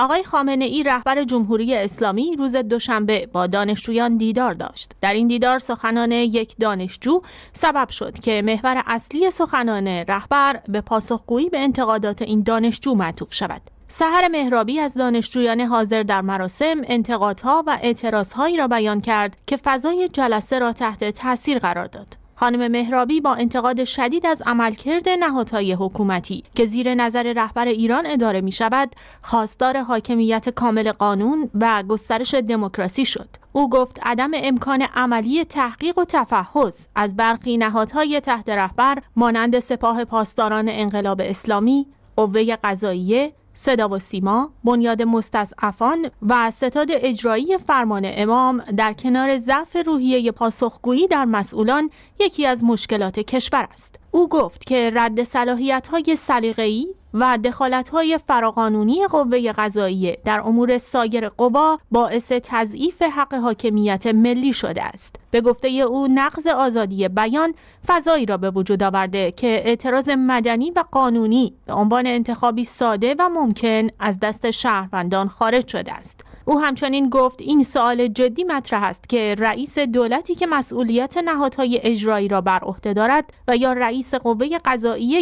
آقای خامنه ای رهبر جمهوری اسلامی روز دوشنبه با دانشجویان دیدار داشت. در این دیدار سخنان یک دانشجو سبب شد که محور اصلی سخنان رهبر به پاسخگویی به انتقادات این دانشجو معطوف شود. سهر مهرابی از دانشجویان حاضر در مراسم انتقادها و اعتراضهایی را بیان کرد که فضای جلسه را تحت تاثیر قرار داد. خانم مهرابی با انتقاد شدید از عملکرد نهادهای حکومتی که زیر نظر رهبر ایران اداره می شود خواستار حاکمیت کامل قانون و گسترش دموکراسی شد او گفت عدم امکان عملی تحقیق و تفحص از برخی نهادهای تحت رهبر مانند سپاه پاسداران انقلاب اسلامی قوه قضاییه صدا و سیما، بنیاد مستضعفان و ستاد اجرایی فرمان امام در کنار ضعف روحیه پاسخگویی در مسئولان یکی از مشکلات کشور است. او گفت که رد صلاحیت های سلیقه‌ای و دخالت‌های فراقانونی قوه قضاییه در امور سایر قوا باعث تضعیف حق حاکمیت ملی شده است. به گفته او نقض آزادی بیان فضایی را به وجود آورده که اعتراض مدنی و قانونی به عنوان انتخابی ساده و ممکن از دست شهروندان خارج شده است. او همچنین گفت این سوال جدی مطرح است که رئیس دولتی که مسئولیت نهادهای اجرایی را بر عهده دارد و یا رئیس قوه قضاییه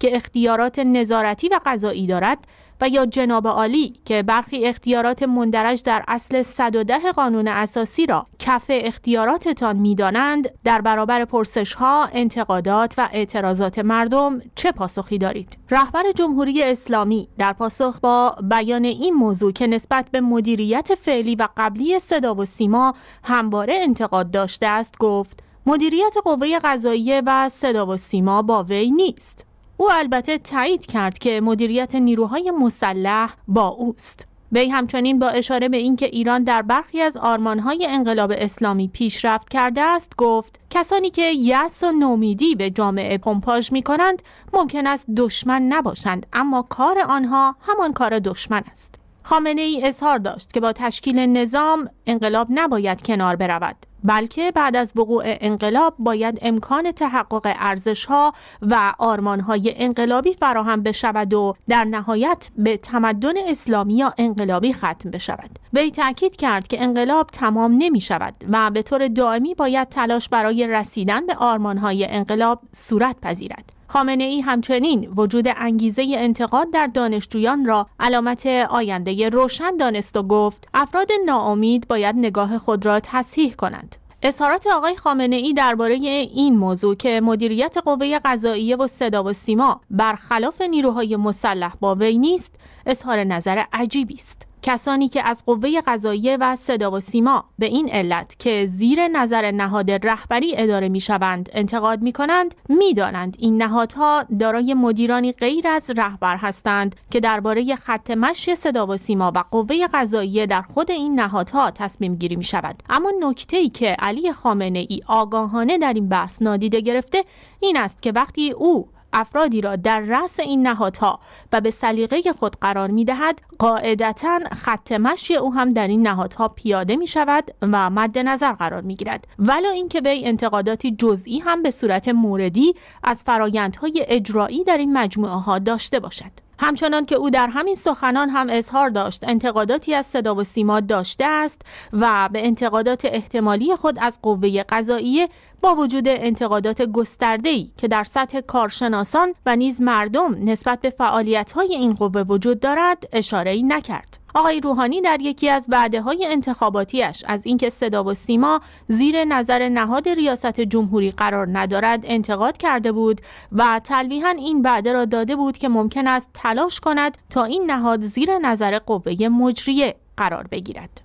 که اختیارات نظارتی و قضایی دارد و یا جناب عالی که برخی اختیارات مندرج در اصل 110 قانون اساسی را کف اختیاراتتان دانند در برابر پرسش ها، انتقادات و اعتراضات مردم چه پاسخی دارید؟ رهبر جمهوری اسلامی در پاسخ با بیان این موضوع که نسبت به مدیریت فعلی و قبلی صدا و سیما همواره انتقاد داشته است گفت مدیریت قوه قضاییه و صدا و سیما با وی نیست او البته تایید کرد که مدیریت نیروهای مسلح با اوست. وی همچنین با اشاره به اینکه ایران در برخی از آرمانهای انقلاب اسلامی پیشرفت کرده است گفت کسانی که یس و نومیدی به جامعه پمپاژ می کنند ممکن است دشمن نباشند اما کار آنها همان کار دشمن است خامنه ای اظهار داشت که با تشکیل نظام انقلاب نباید کنار برود بلکه بعد از وقوع انقلاب باید امکان تحقق ارزشها و آرمانهای انقلابی فراهم بشود و در نهایت به تمدن اسلامی یا انقلابی ختم بشود وی تاکید کرد که انقلاب تمام نمی شود و به طور دائمی باید تلاش برای رسیدن به آرمانهای انقلاب صورت پذیرد خامنه ای همچنین وجود انگیزه انتقاد در دانشجویان را علامت آینده روشن دانست و گفت افراد ناامید باید نگاه خود را تصحیح کنند. اظهارات آقای خامنه ای درباره این موضوع که مدیریت قوه قضاییه و صدا و سیما برخلاف نیروهای مسلح با وی نیست اظهار نظر عجیبی است. کسانی که از قوه قضاییه و صدا و سیما به این علت که زیر نظر نهاد رهبری اداره می شوند انتقاد می کنند می دانند این نهادها دارای مدیرانی غیر از رهبر هستند که درباره خط مشی صدا و سیما و قوه قضاییه در خود این نهادها تصمیم گیری می شود اما نکته ای که علی خامنه ای آگاهانه در این بحث نادیده گرفته این است که وقتی او افرادی را در رأس این نهادها و به سلیقه خود قرار می دهد قاعدتا خط مشی او هم در این نهادها پیاده می شود و مد نظر قرار می گیرد ولا اینکه وی انتقاداتی جزئی هم به صورت موردی از فرایندهای اجرایی در این مجموعه ها داشته باشد همچنان که او در همین سخنان هم اظهار داشت انتقاداتی از صدا و سیما داشته است و به انتقادات احتمالی خود از قوه قضاییه با وجود انتقادات گسترده‌ای که در سطح کارشناسان و نیز مردم نسبت به فعالیت‌های این قوه وجود دارد اشاره‌ای نکرد. آقای روحانی در یکی از بعده های انتخاباتیش از اینکه صدا و سیما زیر نظر نهاد ریاست جمهوری قرار ندارد انتقاد کرده بود و تلویحا این بعده را داده بود که ممکن است تلاش کند تا این نهاد زیر نظر قوه مجریه قرار بگیرد.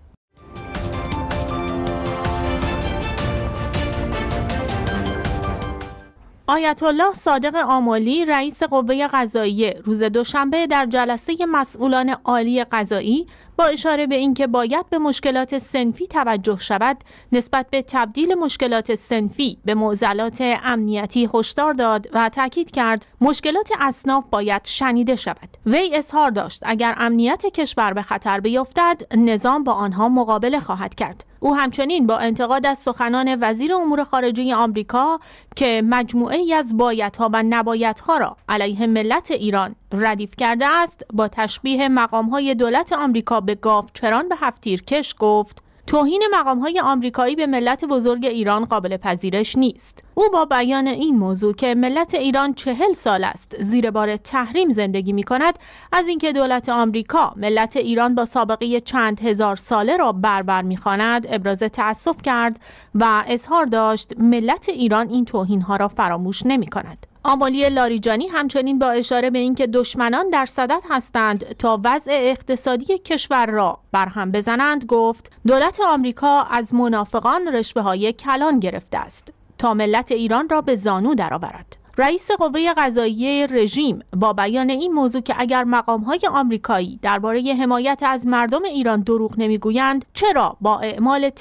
آیت الله صادق آمالی رئیس قوه قضاییه روز دوشنبه در جلسه مسئولان عالی قضایی با اشاره به اینکه باید به مشکلات سنفی توجه شود نسبت به تبدیل مشکلات سنفی به معضلات امنیتی هشدار داد و تاکید کرد مشکلات اصناف باید شنیده شود وی اظهار داشت اگر امنیت کشور به خطر بیفتد نظام با آنها مقابله خواهد کرد او همچنین با انتقاد از سخنان وزیر امور خارجه آمریکا که مجموعه ای از بایدها و نبایدها را علیه ملت ایران ردیف کرده است با تشبیه مقامهای دولت آمریکا به به گاوچران به هفتیرکش گفت توهین مقام های آمریکایی به ملت بزرگ ایران قابل پذیرش نیست. او با بیان این موضوع که ملت ایران چهل سال است زیر بار تحریم زندگی می کند از اینکه دولت آمریکا ملت ایران با سابقه چند هزار ساله را بربر می خاند ابراز تأسف کرد و اظهار داشت ملت ایران این توهین ها را فراموش نمی کند. آمالی لاریجانی همچنین با اشاره به اینکه دشمنان در صدد هستند تا وضع اقتصادی کشور را برهم بزنند گفت دولت آمریکا از منافقان رشوه های کلان گرفته است تا ملت ایران را به زانو درآورد. رئیس قوه قضاییه رژیم با بیان این موضوع که اگر مقامهای آمریکایی درباره حمایت از مردم ایران دروغ نمیگویند چرا با اعمال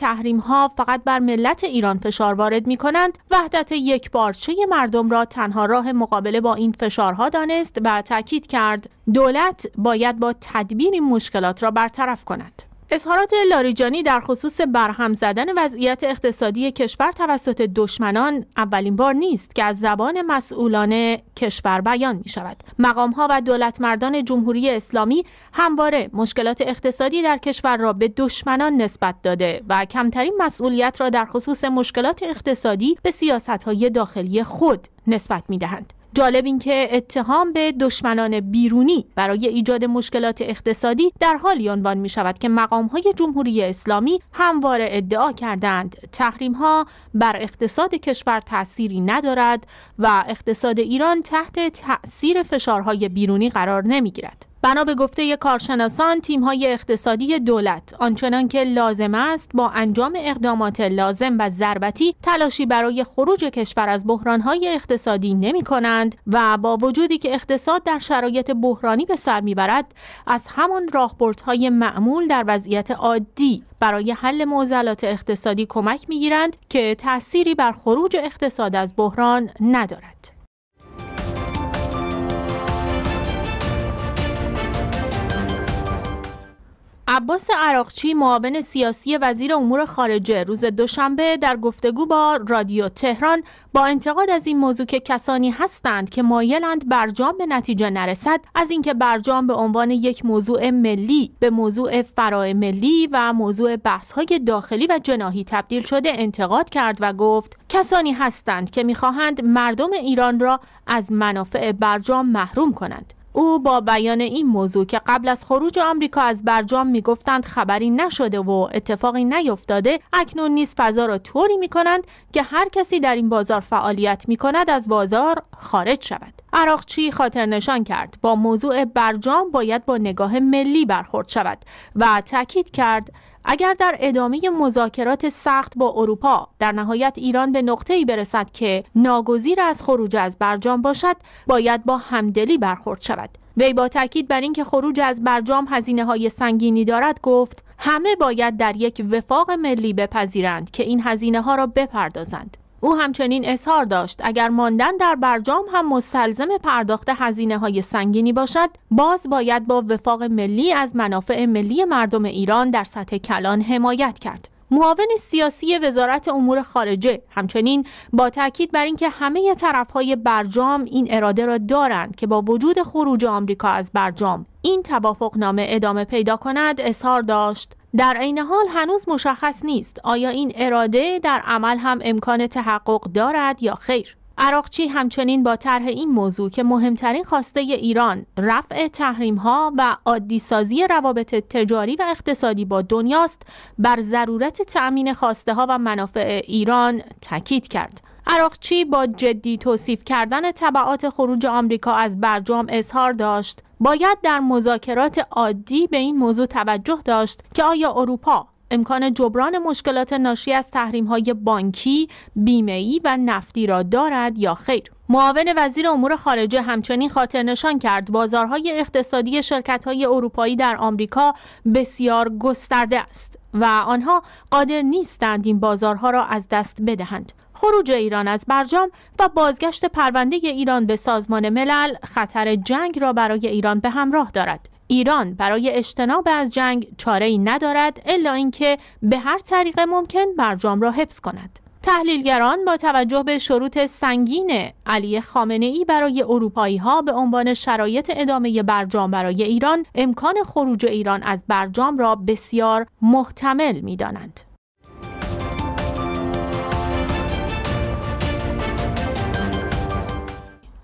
ها فقط بر ملت ایران فشار وارد می کنند وحدت بارچه مردم را تنها راه مقابله با این فشارها دانست و تاکید کرد دولت باید با تدبیر این مشکلات را برطرف کند اظهارات لاریجانی در خصوص برهم زدن وضعیت اقتصادی کشور توسط دشمنان اولین بار نیست که از زبان مسئولان کشور بیان می شود. مقام ها و دولت مردان جمهوری اسلامی همواره مشکلات اقتصادی در کشور را به دشمنان نسبت داده و کمترین مسئولیت را در خصوص مشکلات اقتصادی به سیاست های داخلی خود نسبت می دهند. جالب اینکه اتهام به دشمنان بیرونی برای ایجاد مشکلات اقتصادی در حالی عنوان می شود که مقام های جمهوری اسلامی همواره ادعا کردند تحریم ها بر اقتصاد کشور تأثیری ندارد و اقتصاد ایران تحت تأثیر فشارهای بیرونی قرار نمی گیرد. بنا به گفته کارشناسان تیم‌های اقتصادی دولت آنچنان که لازم است با انجام اقدامات لازم و ضربتی تلاشی برای خروج کشور از بحران‌های اقتصادی نمی کنند و با وجودی که اقتصاد در شرایط بحرانی به سر میبرد از همان راهبردهای معمول در وضعیت عادی برای حل معضلات اقتصادی کمک گیرند که تأثیری بر خروج اقتصاد از بحران ندارد. عباس عراقچی معاون سیاسی وزیر امور خارجه روز دوشنبه در گفتگو با رادیو تهران با انتقاد از این موضوع که کسانی هستند که مایلند برجام به نتیجه نرسد از اینکه برجام به عنوان یک موضوع ملی به موضوع فرا ملی و موضوع های داخلی و جناهی تبدیل شده انتقاد کرد و گفت کسانی هستند که میخواهند مردم ایران را از منافع برجام محروم کنند او با بیان این موضوع که قبل از خروج آمریکا از برجام میگفتند خبری نشده و اتفاقی نیفتاده اکنون نیز فضا را طوری می کنند که هر کسی در این بازار فعالیت می کند از بازار خارج شود عراقچی خاطر نشان کرد با موضوع برجام باید با نگاه ملی برخورد شود و تاکید کرد اگر در ادامه مذاکرات سخت با اروپا در نهایت ایران به نقطه برسد که ناگزیر از خروج از برجام باشد باید با همدلی برخورد شود وی با تاکید بر اینکه خروج از برجام هزینه های سنگینی دارد گفت همه باید در یک وفاق ملی بپذیرند که این هزینه ها را بپردازند او همچنین اظهار داشت اگر ماندن در برجام هم مستلزم پرداخت هزینه های سنگینی باشد باز باید با وفاق ملی از منافع ملی مردم ایران در سطح کلان حمایت کرد معاون سیاسی وزارت امور خارجه همچنین با تاکید بر اینکه همه طرفهای برجام این اراده را دارند که با وجود خروج آمریکا از برجام این نامه ادامه پیدا کند اظهار داشت در عین حال هنوز مشخص نیست آیا این اراده در عمل هم امکان تحقق دارد یا خیر عراقچی همچنین با طرح این موضوع که مهمترین خواسته ایران رفع تحریم ها و عادیسازی روابط تجاری و اقتصادی با دنیاست بر ضرورت تأمین خواسته ها و منافع ایران تاکید کرد. عراقچی با جدی توصیف کردن طبعات خروج آمریکا از برجام اظهار داشت باید در مذاکرات عادی به این موضوع توجه داشت که آیا اروپا امکان جبران مشکلات ناشی از تحریم های بانکی، بیمه‌ای و نفتی را دارد یا خیر. معاون وزیر امور خارجه همچنین خاطر نشان کرد بازارهای اقتصادی شرکت‌های اروپایی در آمریکا بسیار گسترده است و آنها قادر نیستند این بازارها را از دست بدهند. خروج ایران از برجام و بازگشت پرونده ایران به سازمان ملل خطر جنگ را برای ایران به همراه دارد. ایران برای اجتناب از جنگ چاره ای ندارد الا اینکه به هر طریق ممکن برجام را حفظ کند. تحلیلگران با توجه به شروط سنگین علی خامنه ای برای اروپایی ها به عنوان شرایط ادامه برجام برای ایران امکان خروج ایران از برجام را بسیار محتمل می دانند.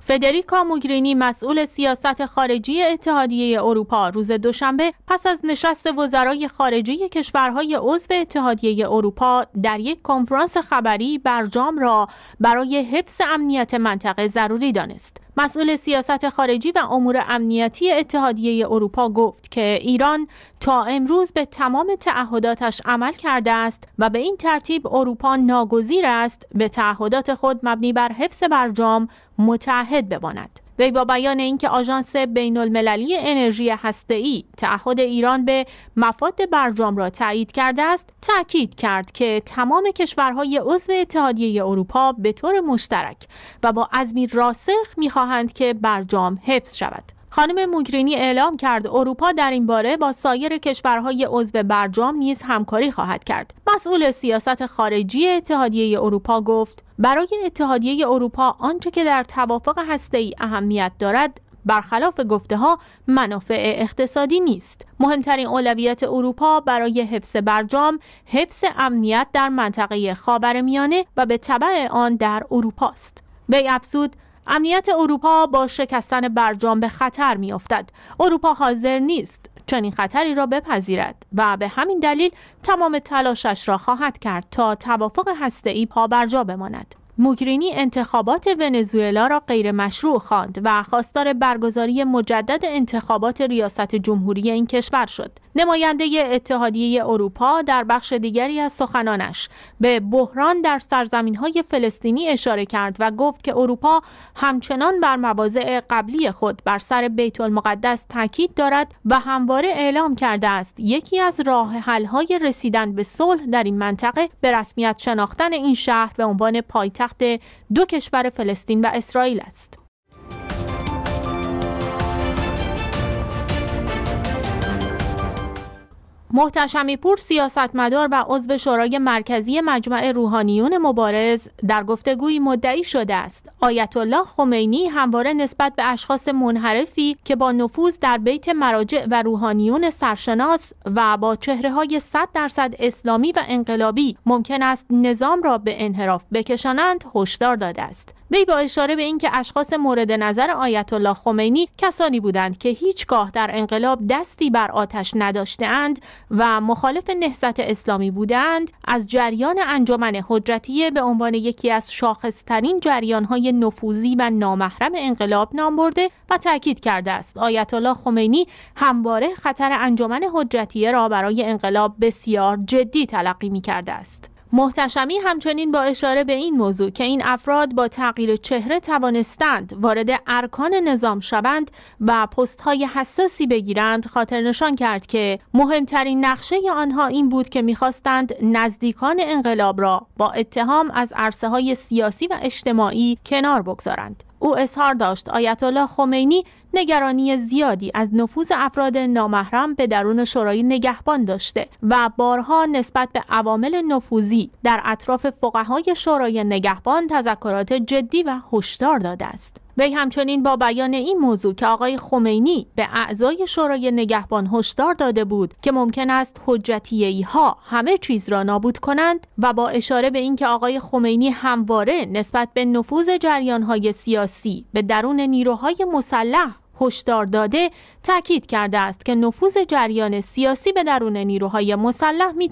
فدریکا موگرینی مسئول سیاست خارجی اتحادیه اروپا روز دوشنبه پس از نشست وزرای خارجی کشورهای عضو اتحادیه اروپا در یک کنفرانس خبری برجام را برای حفظ امنیت منطقه ضروری دانست. مسئول سیاست خارجی و امور امنیتی اتحادیه اروپا گفت که ایران تا امروز به تمام تعهداتش عمل کرده است و به این ترتیب اروپا ناگزیر است به تعهدات خود مبنی بر حفظ برجام متعهد بماند. وی با بیان اینکه آژانس بین المللی انرژی هسته‌ای تعهد ایران به مفاد برجام را تایید کرده است تاکید کرد که تمام کشورهای عضو اتحادیه اروپا به طور مشترک و با عزمی راسخ میخواهند که برجام حفظ شود خانم موگرینی اعلام کرد اروپا در این باره با سایر کشورهای عضو برجام نیز همکاری خواهد کرد. مسئول سیاست خارجی اتحادیه اروپا گفت برای اتحادیه اروپا آنچه که در توافق ای اهمیت دارد برخلاف گفته ها منافع اقتصادی نیست. مهمترین اولویت اروپا برای حفظ برجام، حفظ امنیت در منطقه خاورمیانه و به طبع آن در اروپا است. به افزود امنیت اروپا با شکستن برجام به خطر میافتد اروپا حاضر نیست چنین خطری را بپذیرد و به همین دلیل تمام تلاشش را خواهد کرد تا توافق پا برجا بماند. موگرینی انتخابات ونزوئلا را غیر مشروع خواند و خواستار برگزاری مجدد انتخابات ریاست جمهوری این کشور شد. نماینده اتحادیه اروپا در بخش دیگری از سخنانش به بحران در سرزمین های فلسطینی اشاره کرد و گفت که اروپا همچنان بر مواضع قبلی خود بر سر بیت المقدس تاکید دارد و همواره اعلام کرده است یکی از راه حل های رسیدن به صلح در این منطقه به رسمیت شناختن این شهر به عنوان پایتخت دو کشور فلسطین و اسرائیل است. محتشمی پور سیاستمدار و عضو شورای مرکزی مجمع روحانیون مبارز در گفتگوی مدعی شده است آیت الله خمینی همواره نسبت به اشخاص منحرفی که با نفوذ در بیت مراجع و روحانیون سرشناس و با چهره های 100 درصد اسلامی و انقلابی ممکن است نظام را به انحراف بکشانند هشدار داده است وی با اشاره به اینکه اشخاص مورد نظر آیت الله خمینی کسانی بودند که هیچگاه در انقلاب دستی بر آتش نداشتهاند و مخالف نهضت اسلامی بودند از جریان انجمن حجرتیه به عنوان یکی از شاخصترین جریانهای نفوذی و نامحرم انقلاب نام برده و تاکید کرده است آیت الله خمینی همواره خطر انجمن حجرتیه را برای انقلاب بسیار جدی تلقی می کرده است محتشمی همچنین با اشاره به این موضوع که این افراد با تغییر چهره توانستند وارد ارکان نظام شوند و پست های حساسی بگیرند خاطر نشان کرد که مهمترین نقشه آنها این بود که میخواستند نزدیکان انقلاب را با اتهام از عرصه های سیاسی و اجتماعی کنار بگذارند. او اظهار داشت آیت الله خمینی نگرانی زیادی از نفوذ افراد نامحرم به درون شورای نگهبان داشته و بارها نسبت به عوامل نفوذی در اطراف فقهای شورای نگهبان تذکرات جدی و هشدار داده است. وی همچنین با بیان این موضوع که آقای خمینی به اعضای شورای نگهبان هشدار داده بود که ممکن است حجتیه ها همه چیز را نابود کنند و با اشاره به اینکه آقای خمینی همواره نسبت به نفوذ جریان های سیاسی به درون نیروهای مسلح هشدار داده تاکید کرده است که نفوذ جریان سیاسی به درون نیروهای مسلح می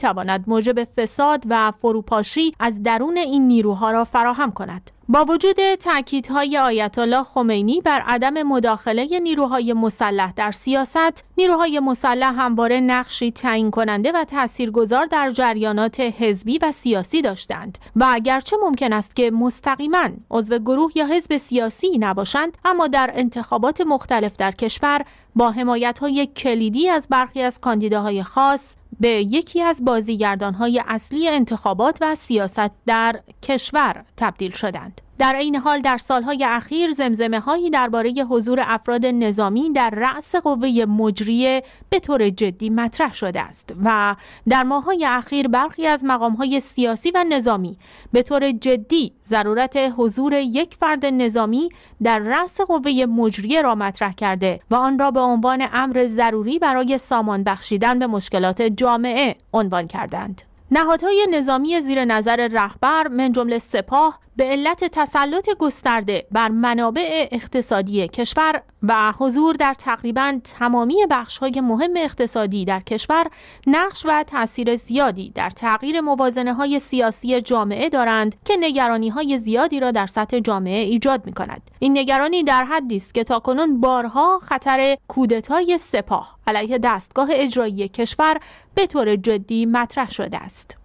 موجب فساد و فروپاشی از درون این نیروها را فراهم کند با وجود تاکیدهای آیت الله خمینی بر عدم مداخله نیروهای مسلح در سیاست، نیروهای مسلح همواره نقشی تعیین کننده و تاثیرگذار در جریانات حزبی و سیاسی داشتند و اگرچه ممکن است که مستقیما عضو گروه یا حزب سیاسی نباشند، اما در انتخابات مختلف در کشور با حمایت های کلیدی از برخی از کاندیداهای خاص به یکی از بازیگردانهای اصلی انتخابات و سیاست در کشور تبدیل شدند. در این حال در سالهای اخیر زمزمه هایی درباره حضور افراد نظامی در رأس قوه مجریه به طور جدی مطرح شده است و در ماهای اخیر برخی از های سیاسی و نظامی به طور جدی ضرورت حضور یک فرد نظامی در رأس قوه مجریه را مطرح کرده و آن را به عنوان امر ضروری برای سامان بخشیدن به مشکلات جامعه عنوان کردند. نهادهای نظامی زیر نظر رهبر من جمله سپاه به علت تسلط گسترده بر منابع اقتصادی کشور و حضور در تقریبا تمامی بخش‌های مهم اقتصادی در کشور نقش و تاثیر زیادی در تغییر موازنه های سیاسی جامعه دارند که نگرانی های زیادی را در سطح جامعه ایجاد می کند. این نگرانی در حدی است که تاکنون بارها خطر کودتای سپاه علیه دستگاه اجرایی کشور به طور جدی مطرح شده است.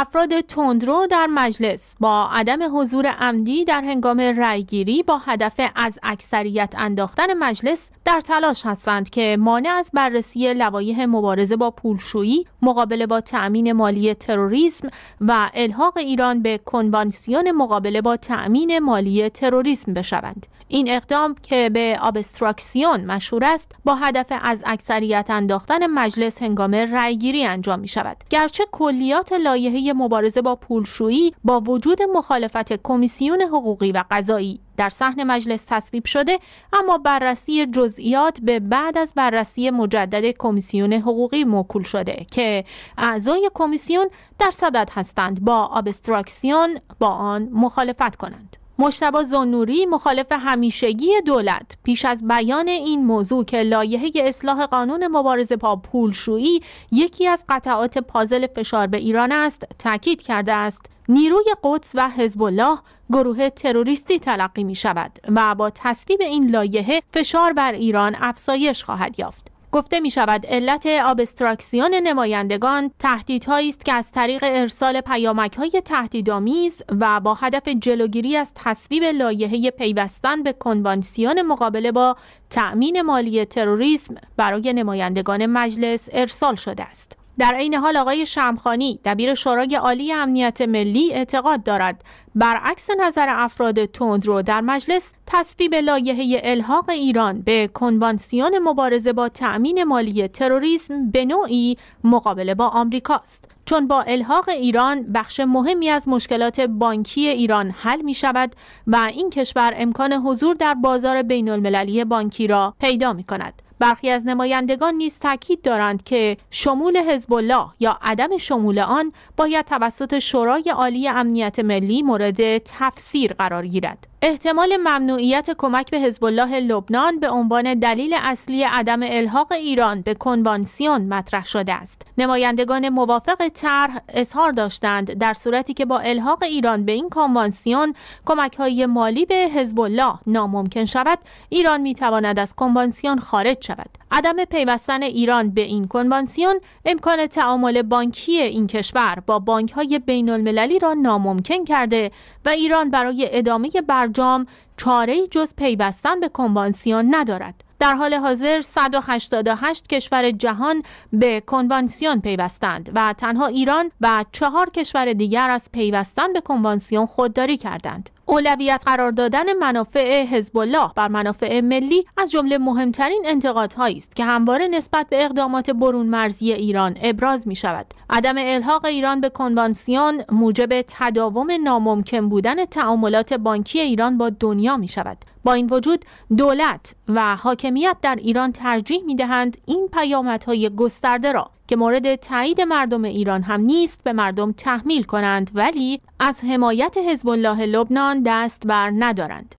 افراد تندرو در مجلس با عدم حضور عمدی در هنگام رأیگیری با هدف از اکثریت انداختن مجلس در تلاش هستند که مانع از بررسی لوایح مبارزه با پولشویی، مقابله با تأمین مالی تروریسم و الحاق ایران به کنوانسیون مقابله با تأمین مالی تروریسم بشوند. این اقدام که به آبستراکسیون مشهور است با هدف از اکثریت انداختن مجلس هنگام رأیگیری انجام می شود گرچه کلیات لایحه مبارزه با پولشویی با وجود مخالفت کمیسیون حقوقی و قضایی در صحن مجلس تصویب شده اما بررسی جزئیات به بعد از بررسی مجدد کمیسیون حقوقی موکول شده که اعضای کمیسیون در صدد هستند با آبستراکسیون با آن مخالفت کنند مشتبا زنوری مخالف همیشگی دولت پیش از بیان این موضوع که لایحه اصلاح قانون مبارزه با پولشویی یکی از قطعات پازل فشار به ایران است تاکید کرده است نیروی قدس و حزب الله گروه تروریستی تلقی می شود و با تصویب این لایحه فشار بر ایران افزایش خواهد یافت گفته می شود علت آبستراکسیون نمایندگان تهدیدهایی است که از طریق ارسال پیامک های تهدیدآمیز و با هدف جلوگیری از تصویب لایحه پیوستن به کنوانسیون مقابله با تأمین مالی تروریسم برای نمایندگان مجلس ارسال شده است. در عین حال آقای شمخانی دبیر شورای عالی امنیت ملی اعتقاد دارد برعکس نظر افراد تندرو در مجلس تصویب لایحه الحاق ایران به کنوانسیون مبارزه با تأمین مالی تروریسم به نوعی مقابله با آمریکاست چون با الحاق ایران بخش مهمی از مشکلات بانکی ایران حل می شود و این کشور امکان حضور در بازار بین المللی بانکی را پیدا می کند. برخی از نمایندگان نیز تاکید دارند که شمول حزب الله یا عدم شمول آن باید توسط شورای عالی امنیت ملی مورد تفسیر قرار گیرد احتمال ممنوعیت کمک به حزب الله لبنان به عنوان دلیل اصلی عدم الحاق ایران به کنوانسیون مطرح شده است. نمایندگان موافق طرح اظهار داشتند در صورتی که با الحاق ایران به این کنوانسیون کمک های مالی به حزب الله ناممکن شود، ایران می تواند از کنوانسیون خارج شود. عدم پیوستن ایران به این کنوانسیون امکان تعامل بانکی این کشور با بانک های بین المللی را ناممکن کرده و ایران برای ادامه بر برجام چاره جز پیوستن به کنوانسیون ندارد. در حال حاضر 188 کشور جهان به کنوانسیون پیوستند و تنها ایران و چهار کشور دیگر از پیوستن به کنوانسیون خودداری کردند. اولویت قرار دادن منافع حزب الله بر منافع ملی از جمله مهمترین انتقادهایی است که همواره نسبت به اقدامات برون مرزی ایران ابراز می شود. عدم الحاق ایران به کنوانسیون موجب تداوم ناممکن بودن تعاملات بانکی ایران با دنیا می شود. با این وجود دولت و حاکمیت در ایران ترجیح می دهند این پیامدهای گسترده را که مورد تایید مردم ایران هم نیست به مردم تحمیل کنند ولی از حمایت حزب الله لبنان دست بر ندارند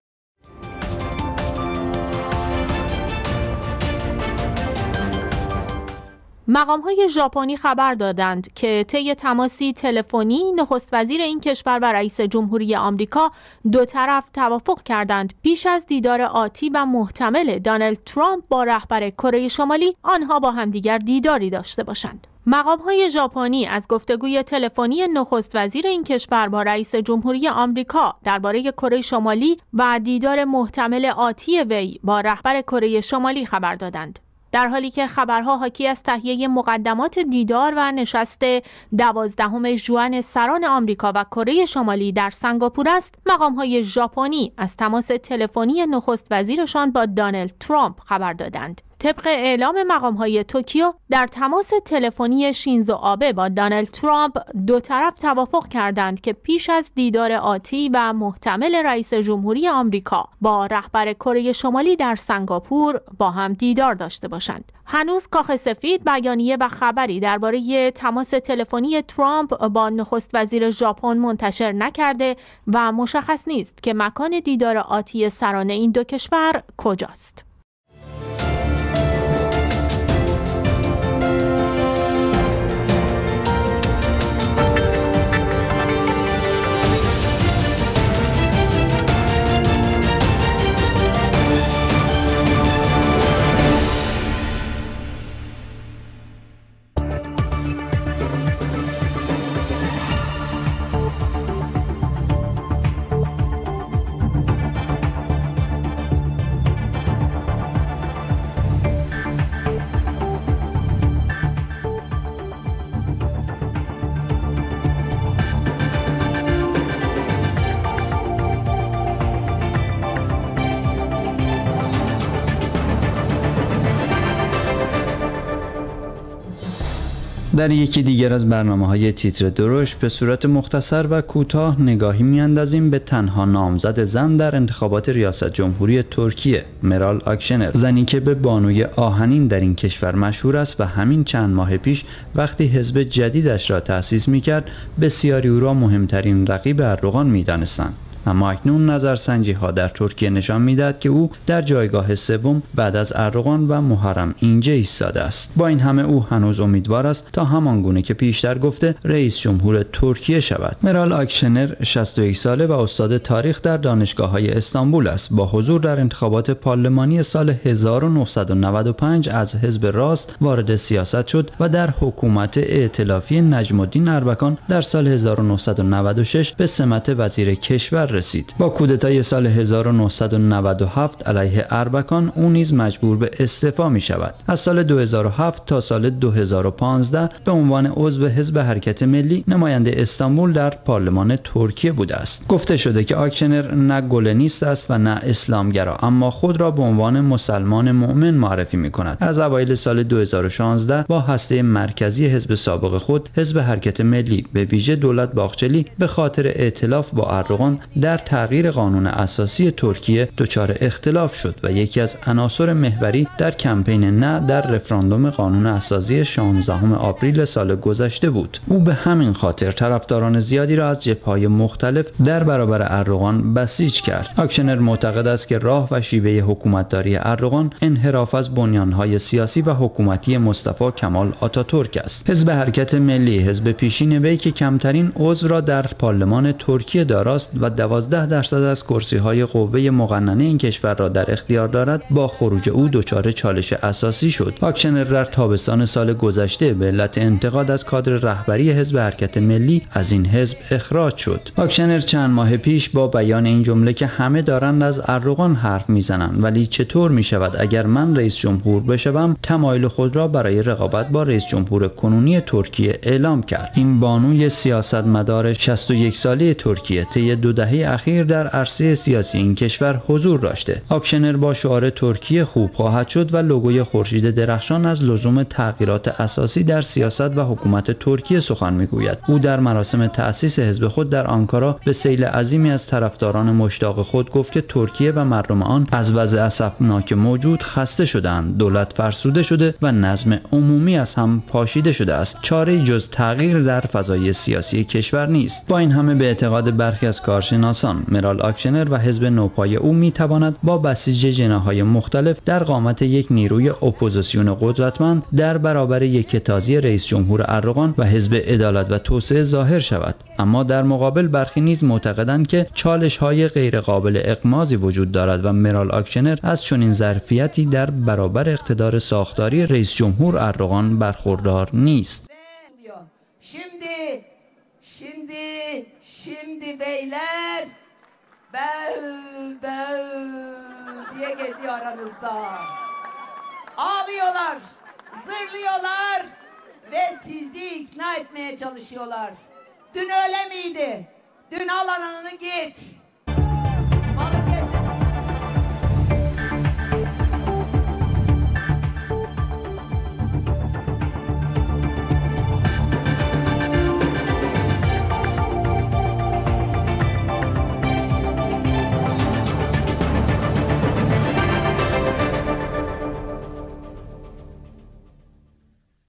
مقام های ژاپنی خبر دادند که طی تماسی تلفنی نخست وزیر این کشور و رئیس جمهوری آمریکا دو طرف توافق کردند پیش از دیدار آتی و محتمل دانلد ترامپ با رهبر کره شمالی آنها با همدیگر دیداری داشته باشند. مقام های ژاپنی از گفتگوی تلفنی نخست وزیر این کشور با رئیس جمهوری آمریکا درباره کره شمالی و دیدار محتمل آتی وی با رهبر کره شمالی خبر دادند. در حالی که خبرها حاکی از تهیه مقدمات دیدار و نشست دوازدهم ژوئن سران آمریکا و کره شمالی در سنگاپور است مقامهای ژاپنی از تماس تلفنی نخست وزیرشان با دانلد ترامپ خبر دادند طبق اعلام مقام های توکیو در تماس تلفنی شینزو آبه با دانلد ترامپ دو طرف توافق کردند که پیش از دیدار آتی و محتمل رئیس جمهوری آمریکا با رهبر کره شمالی در سنگاپور با هم دیدار داشته باشند. هنوز کاخ سفید بیانیه و خبری درباره تماس تلفنی ترامپ با نخست وزیر ژاپن منتشر نکرده و مشخص نیست که مکان دیدار آتی سران این دو کشور کجاست. در یکی دیگر از برنامه های تیتر دروش به صورت مختصر و کوتاه نگاهی میاندازیم به تنها نامزد زن در انتخابات ریاست جمهوری ترکیه مرال آکشنر زنی که به بانوی آهنین در این کشور مشهور است و همین چند ماه پیش وقتی حزب جدیدش را تأسیس میکرد بسیاری او را مهمترین رقیب اردوغان میدانستند اما اکنون سنجی ها در ترکیه نشان میدهد که او در جایگاه سوم بعد از اردوغان و محرم اینجا ایستاده است با این همه او هنوز امیدوار است تا همان گونه که پیشتر گفته رئیس جمهور ترکیه شود مرال آکشنر 61 ساله و استاد تاریخ در دانشگاه های استانبول است با حضور در انتخابات پارلمانی سال 1995 از حزب راست وارد سیاست شد و در حکومت ائتلافی نجم الدین اربکان در سال 1996 به سمت وزیر کشور رسید با کودتای سال 1997 علیه اربکان او نیز مجبور به استعفا می شود از سال 2007 تا سال 2015 به عنوان عضو حزب حرکت ملی نماینده استانبول در پارلمان ترکیه بوده است گفته شده که آکشنر نه گلنیست است و نه اسلامگرا اما خود را به عنوان مسلمان مؤمن معرفی می کند از اوایل سال 2016 با هسته مرکزی حزب سابق خود حزب حرکت ملی به ویژه دولت باغچلی به خاطر ائتلاف با اردوغان در تغییر قانون اساسی ترکیه دچار اختلاف شد و یکی از عناصر محوری در کمپین نه در رفراندوم قانون اساسی 16 آپریل سال گذشته بود او به همین خاطر طرفداران زیادی را از جبهه‌های مختلف در برابر اردوغان بسیج کرد اکشنر معتقد است که راه و شیوه حکومتداری اردوغان انحراف از بنیانهای سیاسی و حکومتی مصطفی کمال آتاتورک است حزب حرکت ملی حزب پیشین وی که کمترین عضو را در پارلمان ترکیه داراست و دوازده درصد از کرسی های قوه مقننه این کشور را در اختیار دارد با خروج او دچار چالش اساسی شد پاکشنر در تابستان سال گذشته به علت انتقاد از کادر رهبری حزب حرکت ملی از این حزب اخراج شد پاکشنر چند ماه پیش با بیان این جمله که همه دارند از اردوغان حرف میزنند ولی چطور می شود اگر من رئیس جمهور بشوم تمایل خود را برای رقابت با رئیس جمهور کنونی ترکیه اعلام کرد این بانوی سیاستمدار 61 ساله ترکیه طی دو دهه اخیر در عرصه سیاسی این کشور حضور داشته آکشنر با شعار ترکیه خوب خواهد شد و لوگوی خورشید درخشان از لزوم تغییرات اساسی در سیاست و حکومت ترکیه سخن میگوید او در مراسم تأسیس حزب خود در آنکارا به سیل عظیمی از طرفداران مشتاق خود گفت که ترکیه و مردم آن از وضع اسفناک موجود خسته شدند دولت فرسوده شده و نظم عمومی از هم پاشیده شده است چاره جز تغییر در فضای سیاسی کشور نیست با این همه به اعتقاد برخی از کارشناسان شناسان مرال آکشنر و حزب نوپای او می تواند با بسیج جناهای مختلف در قامت یک نیروی اپوزیسیون قدرتمند در برابر یک تازی رئیس جمهور ارغان و حزب عدالت و توسعه ظاهر شود اما در مقابل برخی نیز معتقدند که چالش های غیرقابل اقمازی وجود دارد و مرال آکشنر از چنین ظرفیتی در برابر اقتدار ساختاری رئیس جمهور ارغان برخوردار نیست Şimdi beyler bel, bel diye geziyor aranızda. Ağlıyorlar, zırlıyorlar ve sizi ikna etmeye çalışıyorlar. Dün öyle miydi? Dün al ananı git.